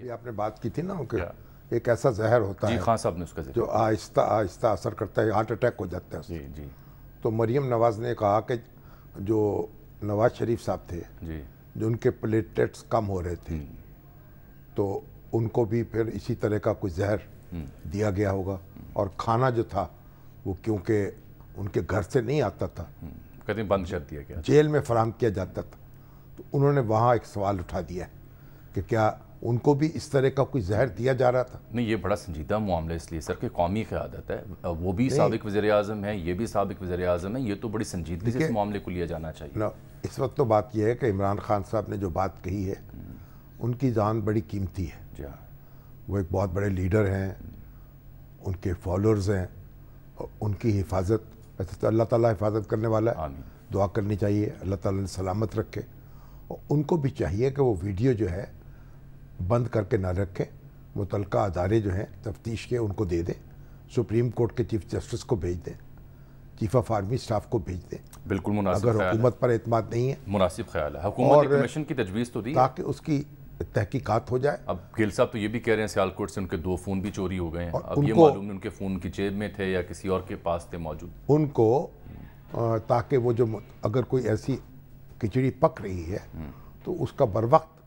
अभी आपने बात की थी ना कि एक ऐसा जहर होता है खान साहब ने उसका जो आहिस्ता आहिस्ता असर करता है हार्ट अटैक हो जाता है जी जी तो मरीम नवाज ने कहा कि जो नवाज शरीफ साहब थे जी जो उनके प्लेटलेट्स कम हो रहे थे हम्म। तो उनको भी फिर इसी तरह का कुछ जहर हम्म। दिया गया होगा हम्म। और खाना जो था वो क्योंकि उनके घर से नहीं आता था कहीं बंद कर दिया गया जेल में फराम किया जाता था तो उन्होंने वहाँ एक सवाल उठा दिया कि क्या उनको भी इस तरह का कोई जहर दिया जा रहा था नहीं ये बड़ा संजीदा मामला इसलिए सर कि कौमी क्यादत है वो भी सबक वजी अजम है ये भी सबक वज़र अजम है ये तो बड़ी संजीदगी से मामले को लिया जाना चाहिए इस वक्त तो बात यह है कि इमरान खान साहब ने जो बात कही है उनकी जान बड़ी कीमती है जी हाँ। वो एक बहुत बड़े लीडर हैं उनके फॉलोअर्स हैं उनकी हिफाजत वैसे तो अल्लाह ताला हिफाजत करने वाला है दुआ करनी चाहिए अल्लाह ताला ने सलामत रखे और उनको भी चाहिए कि वो वीडियो जो है बंद करके ना रखें मुतलका अदारे जो हैं तफ्तीश के उनको दे दें सुप्रीम कोर्ट के चीफ जस्टिस को भेज दें चीफ ऑफ आर्मी स्टाफ को भेज दें बिल्कुल अगर हुकूमत पर अतमाद नहीं है मुनासिब ख्याल है तजवीज़ तो दी ताकि उसकी तहकीकात हो जाए अब गिल साहब तो ये भी कह रहे हैं सियालकोट से उनके दो फ़ोन भी चोरी हो गए हैं अब ये मालूम नहीं उनके फ़ोन की जेब में थे या किसी और के पास थे मौजूद उनको ताकि वो जो अगर कोई ऐसी खिचड़ी पक रही है हम्म। तो उसका बर वक्त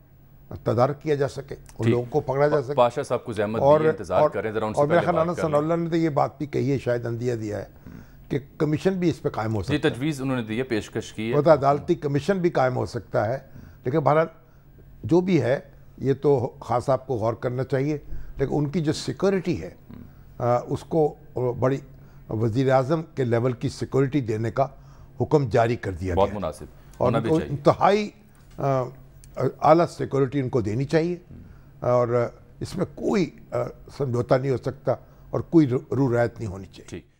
तदारक किया जा सके और लोगों को पकड़ा जा सके पाशा साहब को जहमत और इंतजार करें जरा और मेरा ख्याल सनोल्ला ने तो ये बात भी कही है शायद अंदिया दिया है कि कमीशन भी इस पर कायम हो सकता है तजवीज़ उन्होंने दी है पेशकश की है अदालती कमीशन भी कायम हो सकता है लेकिन भारत जो भी है ये तो खास आपको गौर करना चाहिए लेकिन उनकी जो सिक्योरिटी है उसको बड़ी वजीर अजम के लेवल की सिक्योरिटी देने का हुक्म जारी कर दिया बहुत मुनासिब और इंतहाई आला सिक्योरिटी इनको देनी चाहिए और इसमें कोई समझौता नहीं हो सकता और कोई रू रायत नहीं होनी चाहिए